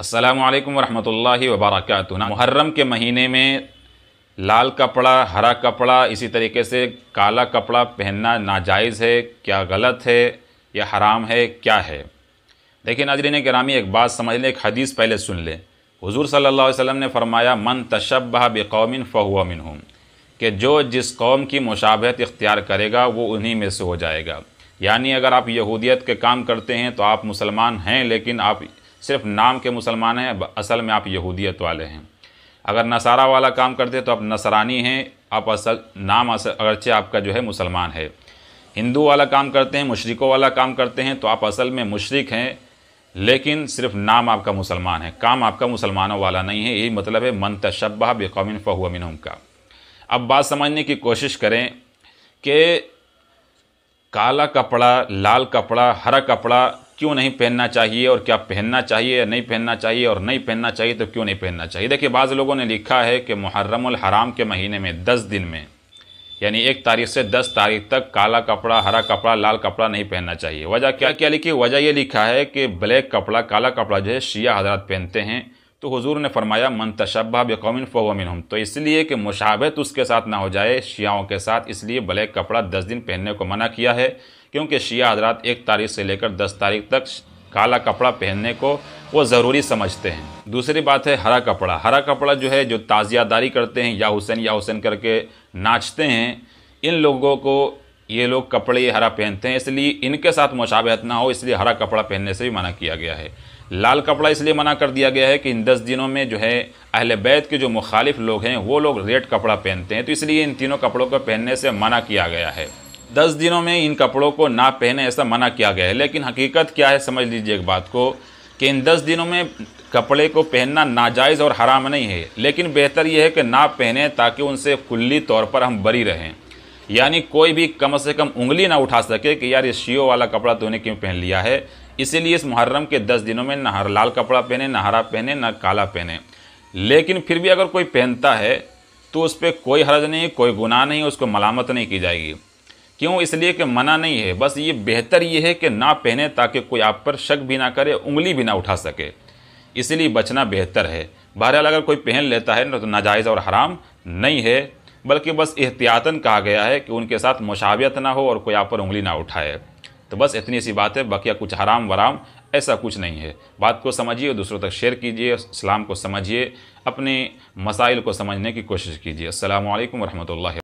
असलकम वरहमल वबरक मुहर्रम के महीने में लाल कपड़ा हरा कपड़ा इसी तरीके से काला कपड़ा पहनना नाजायज़ है क्या गलत है या हराम है क्या है देखिए नाजरीन करामी एक बात समझ लें एक हदीस पहले सुन लें हुजूर सल्लल्लाहु अलैहि वसल्लम ने फरमाया मन तशब्बह बेकौमिन फ़हुआ मिनहुम कि जो जिस कौम की मुशाबहत इख्तियार करेगा वो उन्हीं में से हो जाएगा यानी अगर आप यहूदियत के काम करते हैं तो आप मुसलमान हैं लेकिन आप सिर्फ नाम के मुसलमान हैं असल में आप यहूदियत वाले हैं अगर नसारा वाला काम करते हैं तो आप नसरानी हैं आप असल नाम असल अगरचे आपका जो है मुसलमान है हिंदू वाला काम करते हैं मुशरकों वाला काम करते हैं तो आप असल में मुशरक हैं लेकिन सिर्फ नाम आपका मुसलमान है काम आपका मुसलमानों वाला नहीं है यही मतलब है मन तशबा बेकौमिन फ़हुआ का अब बात समझने की कोशिश करें कि काला कपड़ा लाल कपड़ा हरा कपड़ा क्यों नहीं पहनना चाहिए और क्या पहनना चाहिए या नहीं पहनना चाहिए और नहीं पहनना चाहिए तो क्यों नहीं पहनना चाहिए देखिए बाज़ लोगों ने लिखा है कि मुहर्रम हराम के महीने में दस दिन में यानी एक तारीख से दस तारीख तक काला कपड़ा हरा कपड़ा लाल कपड़ा नहीं पहनना चाहिए वजह क्या क्या लिखी वजह ये लिखा है कि ब्लैक कपड़ा काला कपड़ा जो है शिया हजरात पहनते हैं तो हुजूर ने फरमाया मन तशबा बेकौमिन फ़ोमिन हम तो इसलिए कि मुशाबत उसके साथ ना हो जाए शियाओं के साथ इसलिए ब्लैक कपड़ा दस दिन पहनने को मना किया है क्योंकि शिया हजरात एक तारीख से लेकर दस तारीख तक काला कपड़ा पहनने को वो ज़रूरी समझते हैं दूसरी बात है हरा कपड़ा हरा कपड़ा जो है जो ताज़ियादारी करते हैं या हुसैन या हुसैन करके नाचते हैं इन लोगों को ये लोग कपड़े हरा पहनते हैं इसलिए इनके साथ मुशावहत ना हो इसलिए हरा कपड़ा पहनने से भी मना किया गया है लाल कपड़ा इसलिए मना कर दिया गया है कि इन दस दिनों में जो है अहल बैत के जो मुखालिफ लोग हैं वो लोग रेड कपड़ा पहनते हैं तो इसलिए इन तीनों कपड़ों को पहनने से मना किया गया है दस दिनों में इन कपड़ों को ना पहने ऐसा मना किया गया है लेकिन हकीकत क्या है समझ लीजिए एक बात को कि इन दस दिनों में कपड़े को पहनना नाजायज़ और हराम नहीं है लेकिन बेहतर यह है कि ना पहने ताकि उनसे खुली तौर पर हम बरी रहें यानी कोई भी कम से कम उंगली ना उठा सके कि यार ये शीओ वाला कपड़ा उन्हें क्यों पहन लिया है इसीलिए इस मुहर्रम के दस दिनों में ना हर लाल कपड़ा पहने ना हरा पहने ना काला पहने लेकिन फिर भी अगर कोई पहनता है तो उस पर कोई हर्ज नहीं कोई गुनाह नहीं उसको मलामत नहीं की जाएगी क्यों इसलिए कि मना नहीं है बस ये बेहतर ये है कि ना पहने ताकि कोई आप पर शक भी ना करे उंगली भी ना उठा सके इसलिए बचना बेहतर है बहरहाल अगर कोई पहन लेता है ना तो नाजायज़ और हराम नहीं है बल्कि बस एहतियातन कहा गया है कि उनके साथ मुशावियत ना हो और कोई आप पर उंगली ना उठाए तो बस इतनी सी बात है बाकी कुछ हराम वराम ऐसा कुछ नहीं है बात को समझिए दूसरों तक शेयर कीजिए इस्लाम को समझिए अपने मसाइल को समझने की कोशिश कीजिए असल वरहमल